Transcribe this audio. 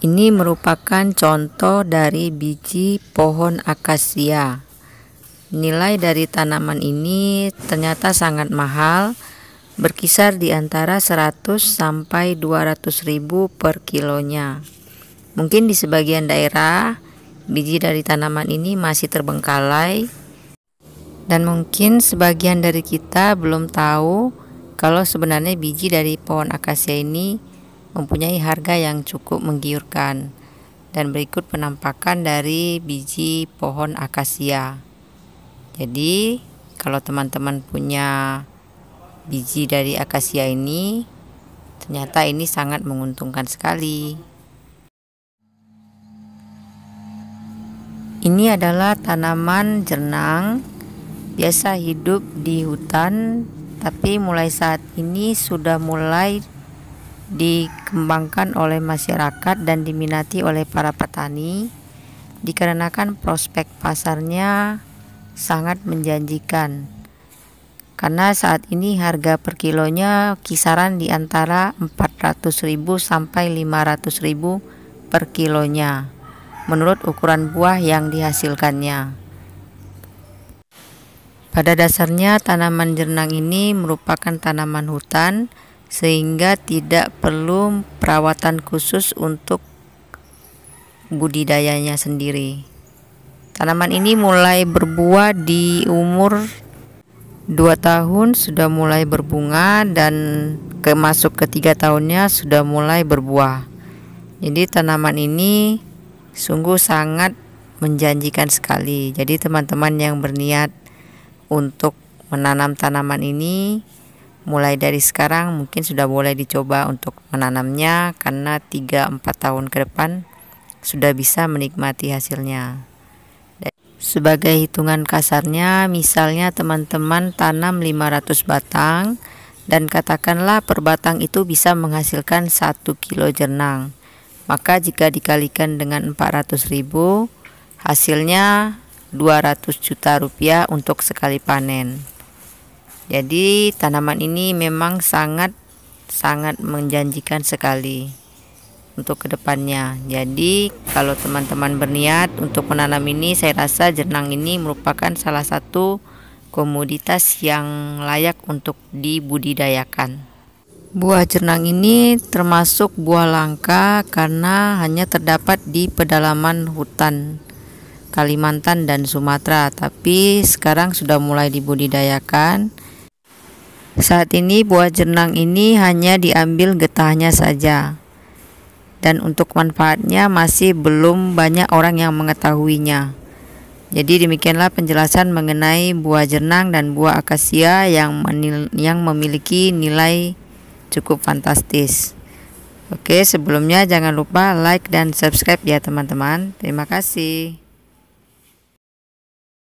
Ini merupakan contoh dari biji pohon akasia. Nilai dari tanaman ini ternyata sangat mahal, berkisar di antara 100 sampai 200 ribu per kilonya. Mungkin di sebagian daerah, biji dari tanaman ini masih terbengkalai, dan mungkin sebagian dari kita belum tahu kalau sebenarnya biji dari pohon akasia ini mempunyai harga yang cukup menggiurkan. Dan berikut penampakan dari biji pohon akasia. Jadi, kalau teman-teman punya biji dari akasia ini, ternyata ini sangat menguntungkan sekali. Ini adalah tanaman jernang biasa hidup di hutan, tapi mulai saat ini sudah mulai dikembangkan oleh masyarakat dan diminati oleh para petani dikarenakan prospek pasarnya sangat menjanjikan karena saat ini harga per kilonya kisaran di antara 400.000 sampai 500.000 per kilonya menurut ukuran buah yang dihasilkannya. Pada dasarnya tanaman jernang ini merupakan tanaman hutan sehingga tidak perlu perawatan khusus untuk budidayanya sendiri. Tanaman ini mulai berbuah di umur 2 tahun sudah mulai berbunga dan kemasuk ketiga tahunnya sudah mulai berbuah. Jadi tanaman ini sungguh sangat menjanjikan sekali. Jadi teman-teman yang berniat untuk menanam tanaman ini mulai dari sekarang mungkin sudah boleh dicoba untuk menanamnya karena 3-4 tahun ke depan sudah bisa menikmati hasilnya. Sebagai hitungan kasarnya, misalnya teman-teman tanam 500 batang dan katakanlah per batang itu bisa menghasilkan 1 kilo jernang. Maka jika dikalikan dengan 400 ribu, hasilnya 200 juta rupiah untuk sekali panen. Jadi tanaman ini memang sangat sangat menjanjikan sekali untuk kedepannya. Jadi kalau teman-teman berniat untuk menanam ini, saya rasa jenang ini merupakan salah satu komoditas yang layak untuk dibudidayakan. Buah jernang ini termasuk buah langka karena hanya terdapat di pedalaman hutan Kalimantan dan Sumatera, tapi sekarang sudah mulai dibudidayakan saat ini buah jenang ini hanya diambil getahnya saja dan untuk manfaatnya masih belum banyak orang yang mengetahuinya. Jadi demikianlah penjelasan mengenai buah jenang dan buah akasia yang menil, yang memiliki nilai cukup fantastis. Oke, sebelumnya jangan lupa like dan subscribe ya teman-teman. Terima kasih.